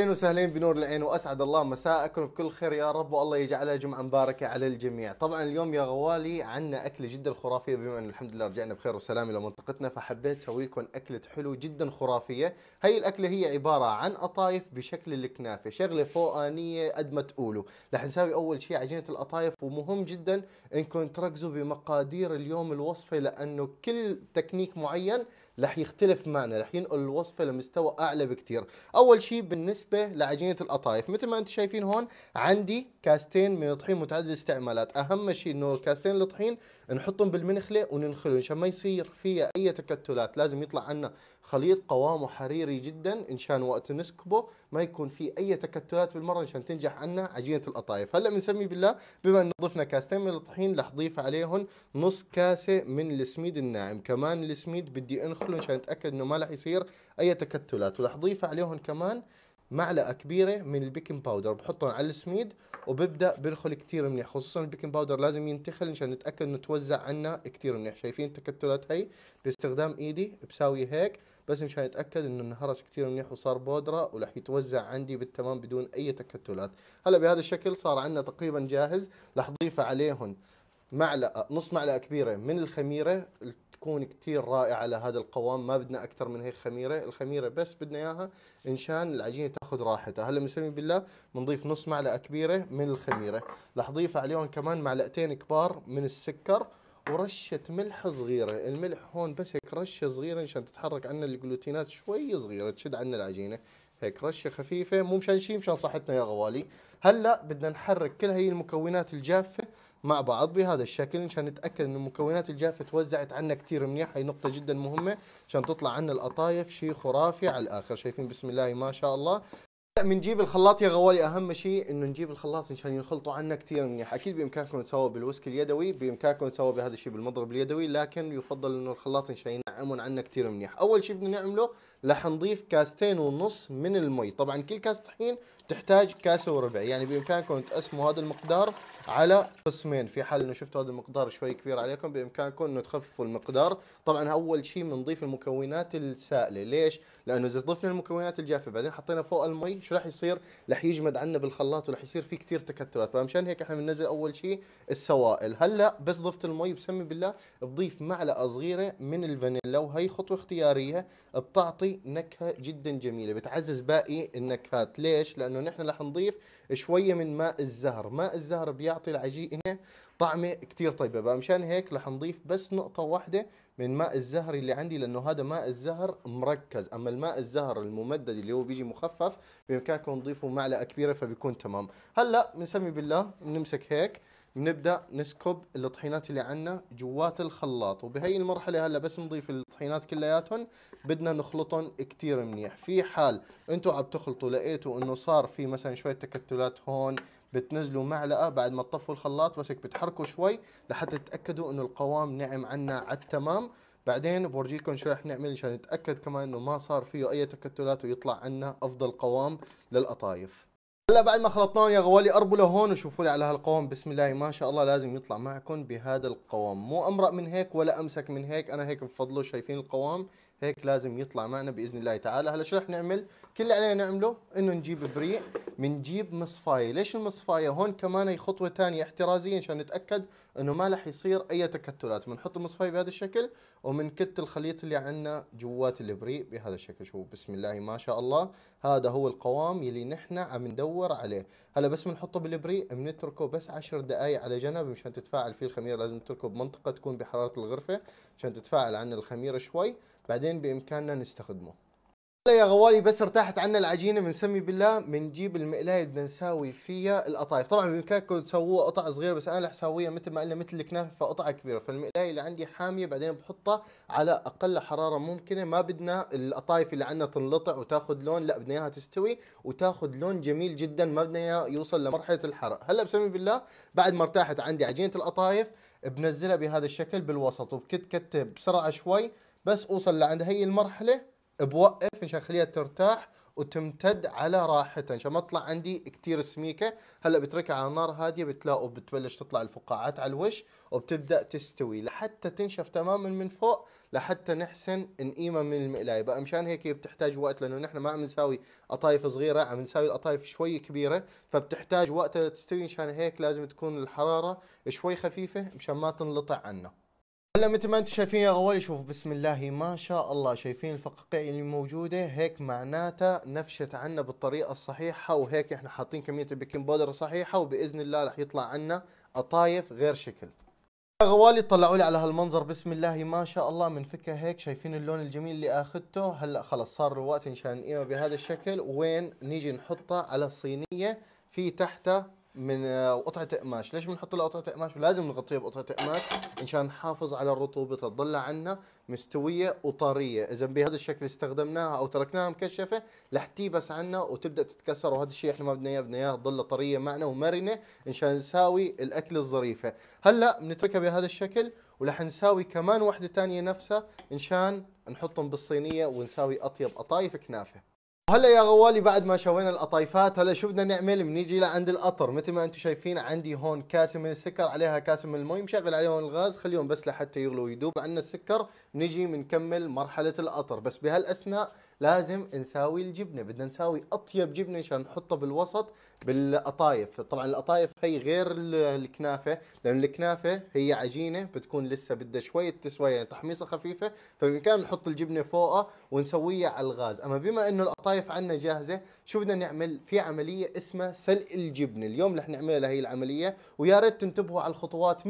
اهلين وسهلين بنور العين واسعد الله مساءكم بكل خير يا رب والله يجعلها جمعه مباركه على الجميع. طبعا اليوم يا غوالي عندنا اكله جدا خرافيه بما ان الحمد لله رجعنا بخير وسلام الى منطقتنا فحبيت اسوي لكم اكله حلو جدا خرافيه، هي الاكله هي عباره عن قطايف بشكل الكنافه، شغله فوقانيه قد ما تقولوا، رح نساوي اول شيء عجينه القطايف ومهم جدا انكم تركزوا بمقادير اليوم الوصفه لانه كل تكنيك معين رح يختلف معنا رح ينقل الوصفه لمستوى اعلى بكتير اول شيء بالنسبه لعجينه القطايف مثل ما انتم شايفين هون عندي كاستين من طحين متعدد الاستعمالات اهم شيء انه كاستين الطحين نحطهم بالمنخله وننخلهم عشان ما يصير فيها اي تكتلات لازم يطلع عنا خليط قوامه حريري جدا انشان وقت نسكبه ما يكون في اي تكتلات بالمره عشان تنجح عنا عجينه القطايف هلا بنسمي بالله بما انه ضفنا كاستين من الطحين رح اضيف عليهم نص كاسه من السميد الناعم كمان السميد بدي انخله عشان اتاكد انه ما رح يصير اي تكتلات ورح اضيف عليهم كمان معلقه كبيره من البيكنج باودر بحطهم على السميد وببدا بنخل كتير منيح خصوصا البيكنج باودر لازم ينتخل مشان نتاكد انه توزع عنا كتير منيح شايفين التكتلات هي باستخدام ايدي بساوي هيك بس مشان نتاكد انه انهرس كتير منيح وصار بودره ورح يتوزع عندي بالتمام بدون اي تكتلات هلا بهذا الشكل صار عندنا تقريبا جاهز رح ضيف عليهم معلقه نص معلقه كبيره من الخميره تكون كثير رائعة على هذا القوام ما بدنا أكثر من هيك خميرة الخميرة بس بدنا إياها إنشان العجينة تاخذ راحتها هلا مسمي بالله بنضيف نص معلقة كبيرة من الخميرة رح ضيف عليهم كمان معلقتين كبار من السكر ورشة ملح صغيرة الملح هون بس هيك رشة صغيرة عشان تتحرك عنا الجلوتينات شوي صغيرة تشد عنا العجينة هيك رشة خفيفة مو مشان شيء مشان صحتنا يا غوالي هلا بدنا نحرك كل هي المكونات الجافة مع بعض بهذا الشكل عشان نتاكد ان المكونات الجافه توزعت عنا كثير منيح هي نقطه جدا مهمه عشان تطلع عنا القطايف شيء خرافي على الاخر شايفين بسم الله ما شاء الله بنجيب الخلاط يا غوالي اهم شيء انه نجيب الخلاط عشان ينخلطوا عنا كثير منيح اكيد بامكانكم تسووا بالوسك اليدوي بامكانكم تسووا بهذا الشيء بالمضرب اليدوي لكن يفضل انه الخلاط عشان ينعمون عنا كثير منيح اول شيء بدنا نعمله رح نضيف كاستين ونص من المي طبعا كل كاس طحين تحتاج كاسه وربع يعني بامكانكم تقسموا هذا المقدار على قسمين في حال انه شفتوا هذا المقدار شوي كبير عليكم بامكانكم انه تخففوا المقدار طبعا اول شيء بنضيف المكونات السائله ليش لانه اذا ضفنا المكونات الجافه بعدين حطينا فوق المي شو راح يصير راح يجمد عنا بالخلاط وراح يصير في كثير تكتلات فمشان هيك احنا بننزل اول شيء السوائل هلا بس ضفت المي بسمي بالله بضيف معلقه صغيره من الفانيلا وهي خطوه اختياريه بتعطي نكهه جدا جميله بتعزز باقي النكهات ليش لانه نحن راح نضيف شويه من ماء الزهر ماء الزهر بيعطي يعطي العجينه طعمه كتير طيبه فمشان هيك رح نضيف بس نقطه واحده من ماء الزهر اللي عندي لانه هذا ماء الزهر مركز اما الماء الزهر الممدد اللي هو بيجي مخفف بامكانكم تضيفوا معلقه كبيره فبيكون تمام هلا بنسمي بالله بنمسك هيك بنبدا نسكب الطحينات اللي عندنا جوات الخلاط وبهي المرحله هلا بس نضيف الطحينات كلياتهم بدنا نخلطهم كثير منيح في حال انتم عم تخلطوا لقيتوا انه صار في مثلا شويه تكتلات هون بتنزلوا معلقه بعد ما تطفوا الخلاط بس هيك بتحركوا شوي لحتى تتاكدوا انه القوام نعم عنا على التمام بعدين بورجيكم شو رح نعمل عشان نتاكد كمان انه ما صار فيه اي تكتلات ويطلع عنا افضل قوام للقطايف هلا بعد ما خلطناهم يا غوالي قربوا لهون وشوفوا لي على هالقوام بسم الله ما شاء الله لازم يطلع معكم بهذا القوام مو امرق من هيك ولا امسك من هيك انا هيك بفضله شايفين القوام هيك لازم يطلع معنا باذن الله تعالى هلا شو رح نعمل كل اللي علينا نعمله انه نجيب بريق بنجيب مصفايه ليش المصفايه هون كمان هي خطوه ثانيه احترازيه عشان نتاكد انه ما رح يصير اي تكتلات بنحط المصفايه بهذا الشكل وبنكت الخليط اللي عندنا جوات البريق بهذا الشكل شوف بسم الله ما شاء الله هذا هو القوام اللي نحن عم ندور عليه هلا بس بنحطه بالبريق بنتركه بس 10 دقائق على جنب مشان تتفاعل فيه الخميره لازم نتركه بمنطقه تكون بحراره الغرفه مشان تتفاعل عن الخميره شوي بعدين بامكاننا نستخدمه هلا يا غوالي بس ارتاحت عنا العجينه بنسمي بالله بنجيب المقلايه بدنا نساوي فيها القطايف طبعا بامكانكم تسووها قطع صغيره بس انا رح اسويها مثل ما قلنا مثل الكنافه فقطع كبيره فالمقلايه اللي عندي حاميه بعدين بحطها على اقل حراره ممكنه ما بدنا القطايف اللي عندنا تنلطع وتاخذ لون لا بدنا اياها تستوي وتاخذ لون جميل جدا ما بدنا اياها يوصل لمرحله الحرق هلا بسمي بالله بعد ما ارتاحت عندي عجينه القطايف بنزلها بهذا الشكل بالوسط وبكتكت بسرعه شوي بس اوصل لعند هي المرحله بوقف مشان اخليها ترتاح وتمتد على راحتها مشان ما تطلع عندي كتير سميكه هلا بتركها على نار هاديه بتلاقوا بتبلش تطلع الفقاعات على الوش وبتبدا تستوي لحتى تنشف تماما من فوق لحتى نحسن نقيمها من المقلايه بقى مشان هيك بتحتاج وقت لانه نحن ما عم نساوي قطايف صغيره عم نساوي القطايف شوي كبيره فبتحتاج وقت لتستوي مشان هيك لازم تكون الحراره شوي خفيفه مشان ما تنلطع عنا هلا مثل ما انتم شايفين يا غوالي شوف بسم الله ما شاء الله شايفين الفقاقيع اللي موجوده هيك معناتها نفشت عنا بالطريقه الصحيحه وهيك احنا حاطين كميه البيكنج بودر صحيحه وباذن الله رح يطلع عنا قطايف غير شكل يا غوالي طلعوا لي على هالمنظر بسم الله ما شاء الله من فكها هيك شايفين اللون الجميل اللي اخذته هلا خلص صار الوقت مشان نقيمه بهذا الشكل وين نيجي نحطها على الصينيه في تحتها من آه، قطعه قماش، ليش بنحط لها قطعه قماش؟ لازم نغطيها بقطعه قماش مشان نحافظ على الرطوبه تضل عنا مستويه وطريه، اذا بهذا الشكل استخدمناها او تركناها مكشفه رح تيبس عنا وتبدا تتكسر وهذا الشيء احنا ما بدنا اياه، بدنا اياها تضل طريه معنا ومرنه مشان نساوي الاكل الظريفه، هلا بنتركها بهذا الشكل ورح نساوي كمان وحده ثانيه نفسها مشان نحطهم بالصينيه ونساوي اطيب قطايف كنافه. هلا يا غوالي بعد ما شوينا القطايفات هلا شو بدنا نعمل بنيجي لعند القطر مثل ما انتم شايفين عندي هون كاسه من السكر عليها كاسه من المي مشغل عليهم الغاز خليهم بس لحتى يغلوا ويدوب عندنا السكر بنيجي بنكمل مرحله القطر بس بهالاثناء لازم نساوي الجبنه بدنا نساوي اطيب جبنه عشان نحطها بالوسط بالقطايف طبعا القطايف هي غير الكنافه لان الكنافه هي عجينه بتكون لسه بدها شويه تسويه يعني تحميصه خفيفه فبامكاننا نحط الجبنه فوقها ونسويها على الغاز اما بما انه القطايف عندنا جاهزه شو بدنا نعمل في عمليه اسمها سلق الجبنه اليوم رح نعملها لهي العمليه ويا ريت تنتبهوا على الخطوات 100%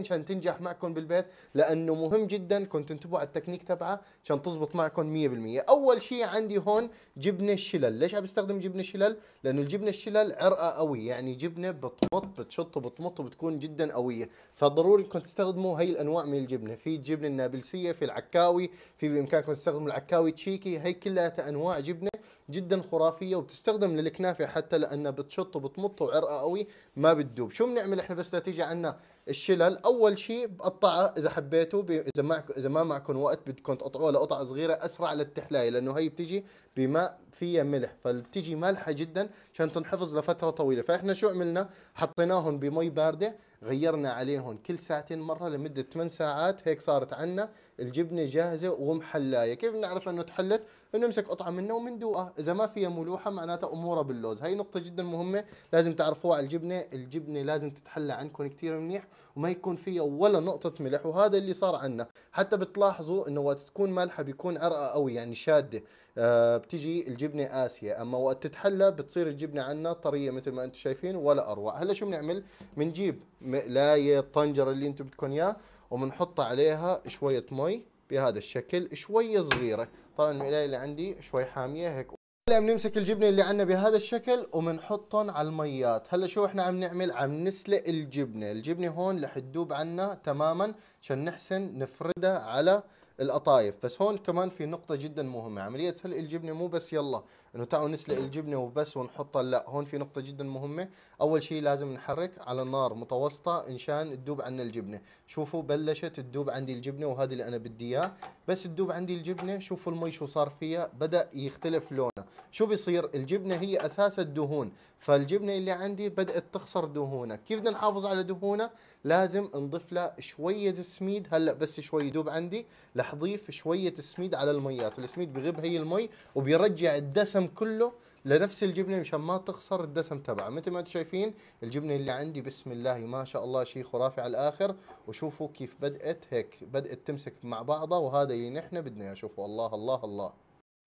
عشان تنجح معكم بالبيت لانه مهم جدا كنت تنتبهوا على التكنيك تبعها عشان تزبط معكم 100% اول شيء عندي هون جبنه شلل ليش عم بستخدم جبنه شلل لانه الجبنه الشلل المسلسل عرقه قوي يعني جبنه بتمط بتشط وبتمط وبتكون جدا قويه فضروري انكم تستخدموا هي الانواع من الجبنه في الجبنه النابلسيه في العكاوي في بامكانكم تستخدموا العكاوي تشيكي هي كلها انواع جبنه جدا خرافيه وبتستخدم للكنافه حتى لانها بتشط وبتمط وعرقه قوي ما بتدوب شو بنعمل احنا بس نتيجه عنا الشلل اول شيء بقطعها اذا حبيتوا اذا ما اذا ما معكم وقت بدكم تقطعوها لقطع صغيره اسرع للتحلايه لانه هي بتيجي بماء فيها ملح فبتجي مالحه جدا عشان تنحفظ لفتره طويله فاحنا شو عملنا حطيناهم بمي بارده غيرنا عليهم كل ساعتين مره لمده 8 ساعات هيك صارت عنا الجبنه جاهزه ومحلايه كيف نعرف انه تحلت بنمسك قطعه منه وبندوقها اذا ما فيها ملوحه معناتها امورها باللوز هي نقطه جدا مهمه لازم تعرفوها على الجبنه الجبنه لازم تتحلى عندكم كثير منيح وما يكون فيها ولا نقطه ملح وهذا اللي صار عندنا حتى بتلاحظوا انه وقت تكون مالحه بيكون عرقة قوي يعني شاده آه بتيجي الجبنه قاسيه اما وقت تتحلى بتصير الجبنه عندنا طريه مثل ما انتم شايفين ولا اروع هلا شو بنعمل بنجيب مقلايه الطنجره اللي انتم بدكم اياه وبنحط عليها شويه مي بهذا الشكل شويه صغيره طبعا الملايه اللي عندي شوي حاميه هيك هلا بنمسك الجبنه اللي عندنا بهذا الشكل وبنحطهم على الميات هلا شو احنا عم نعمل عم نسلق الجبنه الجبنه هون رح عنا تماما عشان نحسن نفردها على القطايف بس هون كمان في نقطة جدا مهمة عملية سلق الجبنة مو بس يلا انه تعالوا نسلق نعم. الجبنة وبس ونحطها لا هون في نقطة جدا مهمة اول شيء لازم نحرك على نار متوسطة انشان تدوب عنا الجبنة شوفوا بلشت تدوب عندي الجبنة وهذه اللي انا بدي اياه بس تدوب عندي الجبنة شوفوا المي شو صار فيها بدأ يختلف لون شو بيصير الجبنه هي اساس الدهون فالجبنه اللي عندي بدات تخسر دهونها كيف بدنا نحافظ على دهونها لازم نضيف لها شويه سميد هلا بس شوي يدوب عندي رح اضيف شويه سميد على الميات السميد بغيب هي المي وبيرجع الدسم كله لنفس الجبنه مشان ما تخسر الدسم تبعها مثل ما انتم شايفين الجبنه اللي عندي بسم الله ما شاء الله شيء خرافي على الاخر وشوفوا كيف بدات هيك بدات تمسك مع بعضها وهذا اللي نحن بدنا شوفوا الله الله الله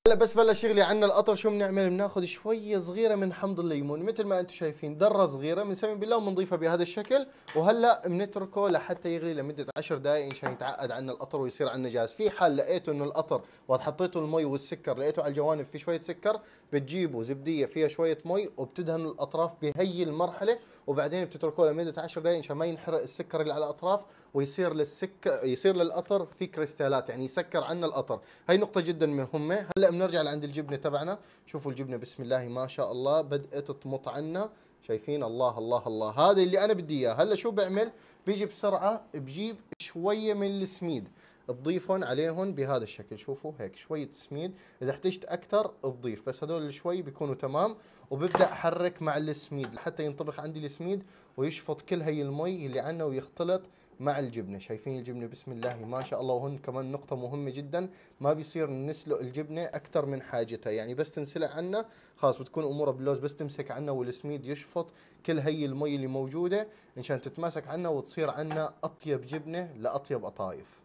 هلا بس بلش شغلي عنا القطر شو بنعمل بناخذ شويه صغيره من حمض الليمون مثل ما انتم شايفين ذره صغيره بنسمي بالله وبنضيفها بهذا الشكل وهلا بنتركه لحتى يغلي لمده 10 دقائق عشان يتعقد عنا القطر ويصير عنا جاهز في حال لقيتوا انه القطر وقت حطيته المي والسكر لقيتوا على الجوانب في شويه سكر بتجيبوا زبديه فيها شويه مي وبتدهنوا الاطراف بهي المرحله وبعدين بتتركوه لمده 10 دقائق عشان ما ينحرق السكر اللي على الاطراف ويصير للسكر يصير للقطر في كريستالات يعني يسكر عنا القطر هي نقطه جدا مهمه هلا بنرجع لعند الجبنه تبعنا شوفوا الجبنه بسم الله ما شاء الله بدات تمط عنا شايفين الله الله الله هذا اللي انا بدي اياه هلا شو بعمل بيجي بسرعه بجيب شويه من السميد تضيفهم عليهم بهذا الشكل شوفوا هيك شوية سميد إذا احتجت أكثر تضيف بس هذول شوي بيكونوا تمام وببدأ أحرك مع السميد حتى ينطبخ عندي السميد ويشفط كل هي المي اللي عنا ويختلط مع الجبنه شايفين الجبنه بسم الله ما شاء الله وهن كمان نقطه مهمه جدا ما بيصير نسلق الجبنه اكثر من حاجتها يعني بس تنسلق عنا خلاص بتكون امورها باللوز بس تمسك عنا والسميد يشفط كل هي المي اللي موجوده مشان تتماسك عنا وتصير عنا اطيب جبنه لاطيب قطايف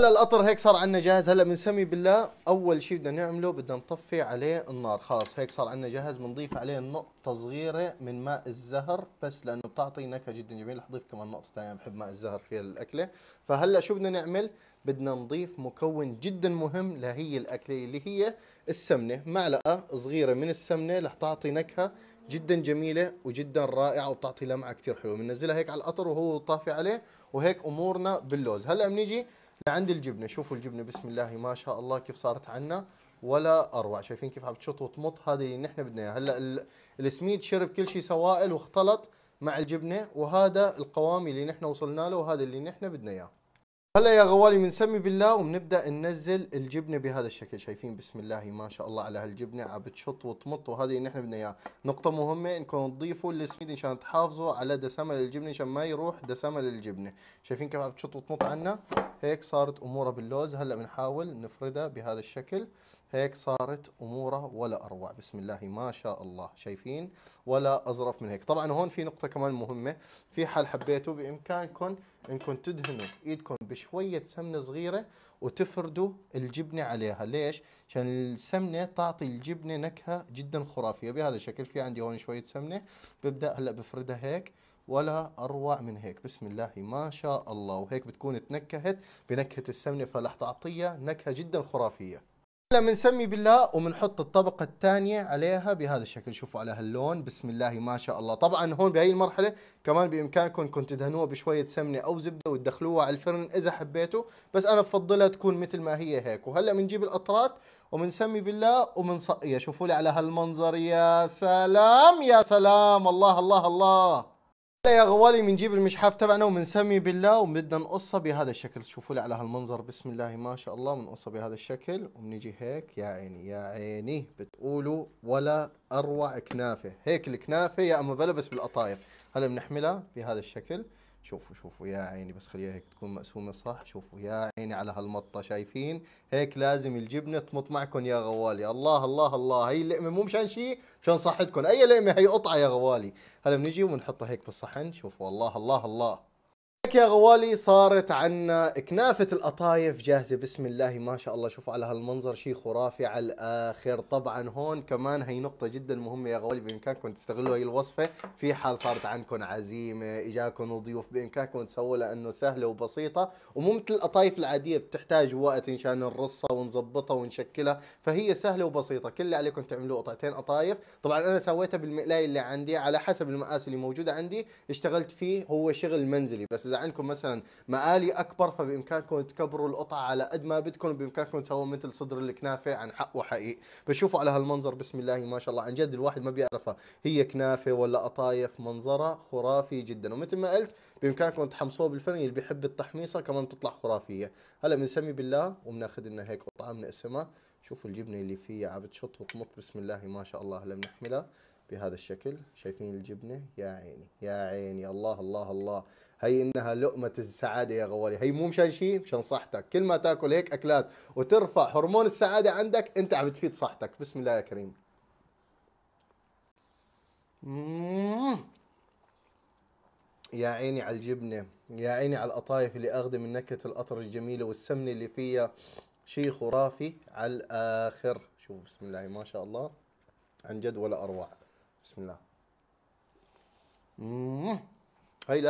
هلا القطر هيك صار عندنا جاهز هلا بنسمي بالله اول شيء بدنا نعمله بدنا نطفي عليه النار خلاص هيك صار عندنا جاهز بنضيف عليه نقطه صغيره من ماء الزهر بس لانه بتعطي نكهه جدا جميله رح كمان نقطه ثانيه بحب ماء الزهر في الاكله فهلا شو بدنا نعمل بدنا نضيف مكون جدا مهم لهي الاكله اللي هي السمنه معلقه صغيره من السمنه رح تعطي نكهه جدا جميلة وجدا رائعة وبتعطي لمعة كثير حلوة بننزلها هيك على القطر وهو طافي عليه وهيك أمورنا باللوز هلأ بنيجي لعند الجبنه شوفوا الجبنه بسم الله ما شاء الله كيف صارت عنا ولا اروع شايفين كيف عم تشط وتمط هذه اللي نحن بدنا اياه هلا السميد شرب كل شيء سوائل واختلط مع الجبنه وهذا القوام اللي نحن وصلنا له وهذا اللي نحن بدنا اياه هلا يا غوالي بنسمي بالله وبنبدا ننزل الجبنه بهذا الشكل شايفين بسم الله ما شاء الله على هالجبنه عم بتشط وتمط وهذا نحن بدنا اياها نقطه مهمه انكم تضيفوا السميد عشان تحافظوا على دسمه للجبنه عشان ما يروح دسمه الجبنه شايفين كيف عم بتشط وتمط عنا هيك صارت امورها باللوز هلا بنحاول نفردها بهذا الشكل هيك صارت اموره ولا اروع بسم الله ما شاء الله شايفين ولا اظرف من هيك طبعا هون في نقطه كمان مهمه في حال حبيتوا بامكانكم انكم تدهنوا ايدكم بشويه سمنه صغيره وتفردوا الجبنه عليها ليش عشان السمنه تعطي الجبنه نكهه جدا خرافيه بهذا الشكل في عندي هون شويه سمنه ببدا هلا بفردها هيك ولا اروع من هيك بسم الله ما شاء الله وهيك بتكون تنكهت بنكهه السمنه فلح تعطيها نكهه جدا خرافيه هلا بنسمي بالله وبنحط الطبقة الثانية عليها بهذا الشكل شوفوا على هاللون بسم الله ما شاء الله طبعا هون بهي المرحلة كمان بإمكانكم كنت تدهنوها بشوية سمنة أو زبدة وتدخلوها على الفرن إذا حبيتوا بس أنا بفضلها تكون مثل ما هي هيك وهلا بنجيب القطرات وبنسمي بالله وبنصقيها شوفوا لي على هالمنظر يا سلام يا سلام الله الله الله يا غوالي بنجيب المشحاف تبعنا وبنسمي بالله وبدنا نقصه بهذا الشكل شوفوا لي على هالمنظر بسم الله ما شاء الله بنقصه بهذا الشكل وبنجي هيك يا عيني يا عيني بتقولوا ولا اروع كنافه هيك الكنافه يا اما بلبس بالقطايف هلا بنحملها بهذا الشكل شوفوا شوفوا يا عيني بس خليها هيك تكون مقسومة صح شوفوا يا عيني على هالمطة شايفين هيك لازم الجبنة تمط معكم يا غوالي الله الله الله هي اللقمة مو مشان شيء مشان صحتكم أي لقمة هي قطعة يا غوالي هلا بنجي وبنحطها هيك بالصحن شوفوا الله الله الله يا غوالي صارت عنا كنافة القطايف جاهزة بسم الله ما شاء الله شوفوا على هالمنظر شيء خرافي على الآخر طبعا هون كمان هي نقطة جدا مهمة يا غوالي بإمكانكم تستغلوا هي الوصفة في حال صارت عندكم عزيمة إجاكم ضيوف بإمكانكم تسووا لأنه سهلة وبسيطة ومو مثل القطايف العادية بتحتاج وقت إنشان نرصها ونظبطها ونشكلها فهي سهلة وبسيطة كل اللي عليكم تعملوه قطعتين قطايف طبعا أنا سويتها بالمقلاية اللي عندي على حسب المقاس اللي موجودة عندي اشتغلت فيه هو شغل منزلي بس اذا عندكم مثلا مآلي اكبر فبامكانكم تكبروا القطعه على قد ما بدكم بامكانكم تسووا مثل صدر الكنافه عن حق وحقيق بشوفوا على هالمنظر بسم الله ما شاء الله عن جد الواحد ما بيعرفها هي كنافه ولا قطايف منظرها خرافي جدا ومثل ما قلت بامكانكم تحمصوها بالفرن اللي بيحب التحميصه كمان بتطلع خرافيه هلا بنسمي بالله وبناخذ لنا هيك قطعه بنقسمها شوفوا الجبنه اللي فيها عم بتشط وتمط بسم الله ما شاء الله هلا بنحملها بهذا الشكل شايفين الجبنة يا عيني يا عيني الله الله الله هي إنها لقمة السعادة يا غوالي هي مو مشان شيء مشان صحتك كل ما تاكل هيك أكلات وترفع هرمون السعادة عندك أنت عم تفيد صحتك بسم الله يا كريم يا عيني على الجبنة يا عيني على القطايف اللي أخذ من نكهة القطر الجميلة والسمنة اللي فيها شيء خرافي على الآخر شوفوا بسم الله ما شاء الله عن جد ولا أروع بسم الله هاي لا